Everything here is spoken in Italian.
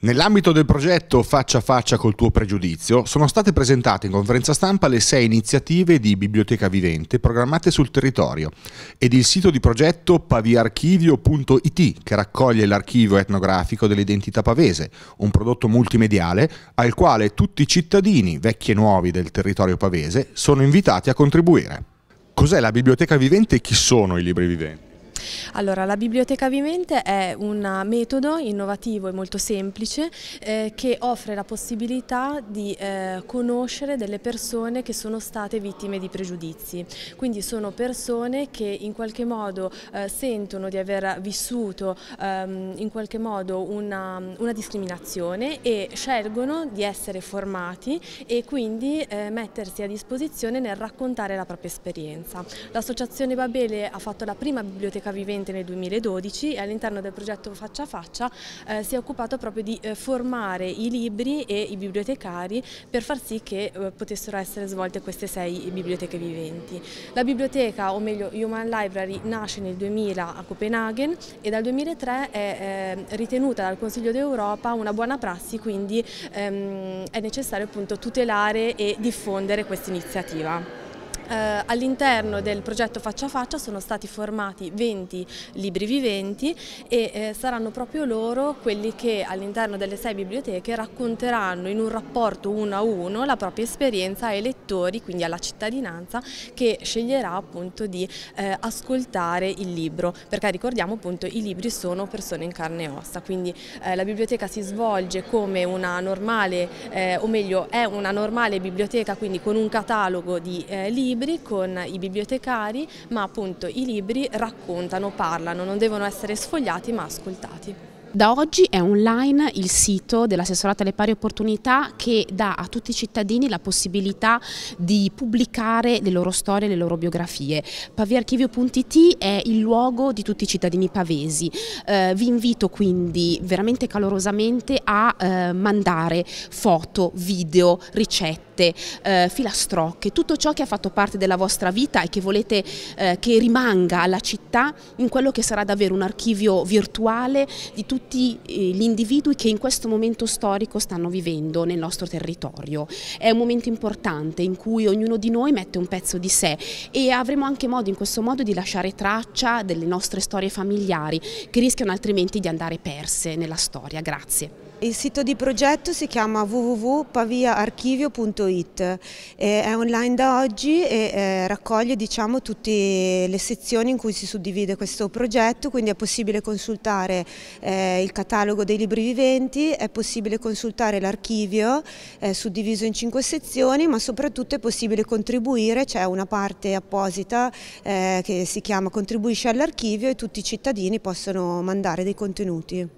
Nell'ambito del progetto Faccia a faccia col tuo pregiudizio sono state presentate in conferenza stampa le sei iniziative di Biblioteca Vivente programmate sul territorio ed il sito di progetto paviarchivio.it che raccoglie l'archivio etnografico dell'identità pavese, un prodotto multimediale al quale tutti i cittadini, vecchi e nuovi del territorio pavese, sono invitati a contribuire. Cos'è la Biblioteca Vivente e chi sono i libri viventi? Allora, la biblioteca vivente è un metodo innovativo e molto semplice eh, che offre la possibilità di eh, conoscere delle persone che sono state vittime di pregiudizi. Quindi sono persone che in qualche modo eh, sentono di aver vissuto ehm, in qualche modo una, una, discriminazione e scelgono di essere formati e quindi eh, mettersi a disposizione nel raccontare la propria esperienza. L'associazione Babele ha fatto la prima biblioteca vivente inizialmente nel 2012 e all'interno del progetto Faccia a Faccia eh, si è occupato proprio di eh, formare i libri e i bibliotecari per far sì che eh, potessero essere svolte queste sei biblioteche viventi. La biblioteca, o meglio Human Library, nasce nel 2000 a Copenaghen e dal 2003 è eh, ritenuta dal Consiglio d'Europa una buona prassi, quindi ehm, è necessario appunto tutelare e diffondere questa iniziativa. Eh, All'interno del progetto Faccia a Faccia sono stati formati 20 libri viventi e eh, saranno proprio loro quelli che all'interno delle sei biblioteche racconteranno in un rapporto uno a uno la propria esperienza ai lettori, quindi alla cittadinanza che sceglierà appunto di eh, ascoltare il libro, perché ricordiamo appunto i libri sono persone in carne e ossa, quindi eh, la biblioteca si svolge come una normale, eh, o meglio è una normale biblioteca quindi con un catalogo di eh, libri libri con i bibliotecari, ma appunto i libri raccontano, parlano, non devono essere sfogliati ma ascoltati. Da oggi è online il sito dell'assessorato alle pari opportunità che dà a tutti i cittadini la possibilità di pubblicare le loro storie, le loro biografie. Paviarchivio.it è il luogo di tutti i cittadini pavesi. Eh, vi invito quindi veramente calorosamente a eh, mandare foto, video, ricette, eh, filastrocche, tutto ciò che ha fatto parte della vostra vita e che volete eh, che rimanga alla città in quello che sarà davvero un archivio virtuale di tutti tutti eh, gli individui che in questo momento storico stanno vivendo nel nostro territorio. È un momento importante in cui ognuno di noi mette un pezzo di sé e avremo anche modo in questo modo di lasciare traccia delle nostre storie familiari che rischiano altrimenti di andare perse nella storia. Grazie. Il sito di progetto si chiama www.paviaarchivio.it, eh, è online da oggi e eh, raccoglie diciamo, tutte le sezioni in cui si suddivide questo progetto, quindi è possibile consultare eh, il catalogo dei libri viventi, è possibile consultare l'archivio suddiviso in cinque sezioni, ma soprattutto è possibile contribuire, c'è una parte apposita che si chiama contribuisce all'archivio e tutti i cittadini possono mandare dei contenuti.